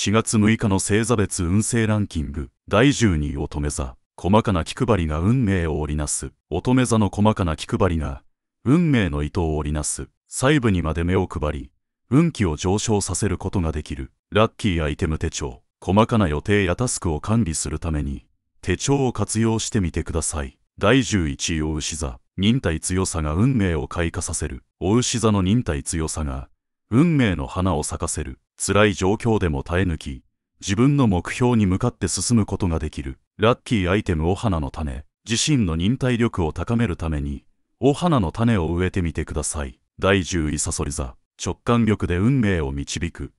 4月6日の星座別運勢ランキング第12位乙女座細かな気配りが運命を織りなす乙女座の細かな気配りが運命の糸を織りなす細部にまで目を配り運気を上昇させることができるラッキーアイテム手帳細かな予定やタスクを管理するために手帳を活用してみてください第11位お牛座忍耐強さが運命を開花させるお牛座の忍耐強さが運命の花を咲かせる辛い状況でも耐え抜き、自分の目標に向かって進むことができる。ラッキーアイテムお花の種、自身の忍耐力を高めるために、お花の種を植えてみてください。第10位サソリ座、直感力で運命を導く。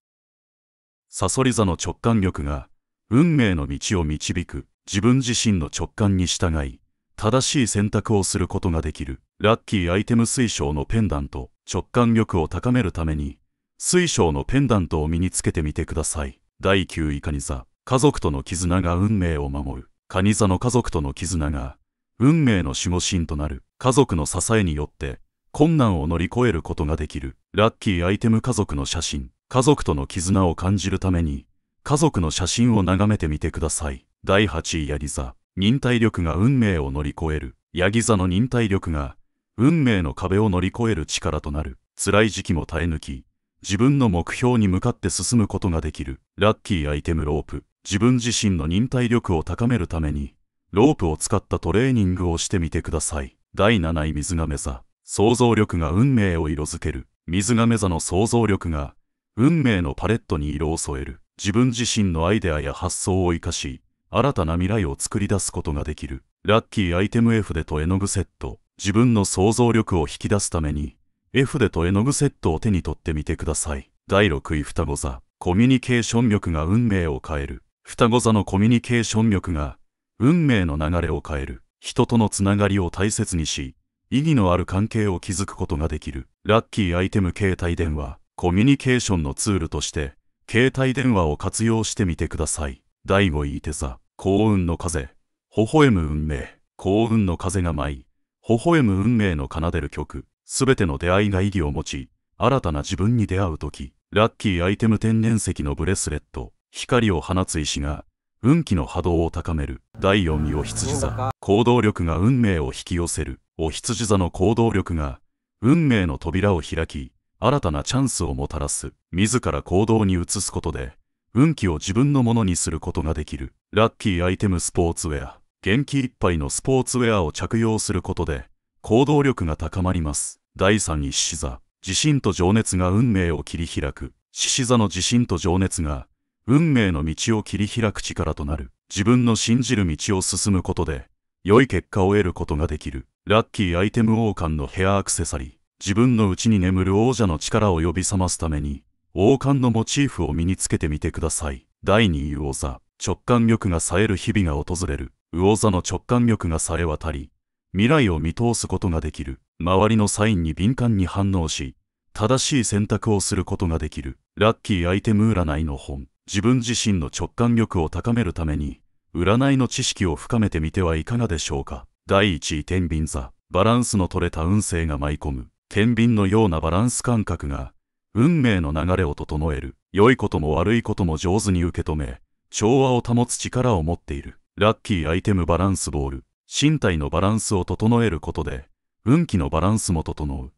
サソリ座の直感力が、運命の道を導く、自分自身の直感に従い、正しい選択をすることができる。ラッキーアイテム推奨のペンダント、直感力を高めるために、水晶のペンダントを身につけてみてください。第9位カニ座、家族との絆が運命を守る。カニ座の家族との絆が、運命の守護神となる。家族の支えによって、困難を乗り越えることができる。ラッキーアイテム家族の写真。家族との絆を感じるために、家族の写真を眺めてみてください。第8位ヤギ座。忍耐力が運命を乗り越える。ヤギ座の忍耐力が、運命の壁を乗り越える力となる。辛い時期も耐え抜き、自分の目標に向かって進むことができる。ラッキーアイテムロープ。自分自身の忍耐力を高めるために、ロープを使ったトレーニングをしてみてください。第7位水亀座。想像力が運命を色づける。水亀座の想像力が、運命のパレットに色を添える。自分自身のアイデアや発想を生かし、新たな未来を作り出すことができる。ラッキーアイテム絵筆と絵の具セット。自分の想像力を引き出すために、F でと絵の具セットを手に取ってみてください。第6位双子座。コミュニケーション力が運命を変える。双子座のコミュニケーション力が運命の流れを変える。人とのつながりを大切にし、意義のある関係を築くことができる。ラッキーアイテム携帯電話。コミュニケーションのツールとして、携帯電話を活用してみてください。第5位手座。幸運の風。微笑む運命。幸運の風が舞い。微笑む運命の奏でる曲。すべての出会いが意義を持ち、新たな自分に出会うとき、ラッキーアイテム天然石のブレスレット、光を放つ石が、運気の波動を高める。第4位お羊座。行動力が運命を引き寄せる。お羊座の行動力が、運命の扉を開き、新たなチャンスをもたらす。自ら行動に移すことで、運気を自分のものにすることができる。ラッキーアイテムスポーツウェア。元気いっぱいのスポーツウェアを着用することで、行動力が高まります。第3に獅子座自信と情熱が運命を切り開く獅子座の自信と情熱が運命の道を切り開く力となる自分の信じる道を進むことで良い結果を得ることができるラッキーアイテム王冠のヘアアクセサリー自分の内に眠る王者の力を呼び覚ますために王冠のモチーフを身につけてみてください第2位魚座直感力が冴える日々が訪れる魚座の直感力が冴え渡り未来を見通すことができる周りのサインに敏感に反応し、正しい選択をすることができる、ラッキーアイテム占いの本。自分自身の直感力を高めるために、占いの知識を深めてみてはいかがでしょうか。第1位、天秤座。バランスの取れた運勢が舞い込む。天秤のようなバランス感覚が、運命の流れを整える。良いことも悪いことも上手に受け止め、調和を保つ力を持っている。ラッキーアイテムバランスボール。身体のバランスを整えることで、運気のバランスも整う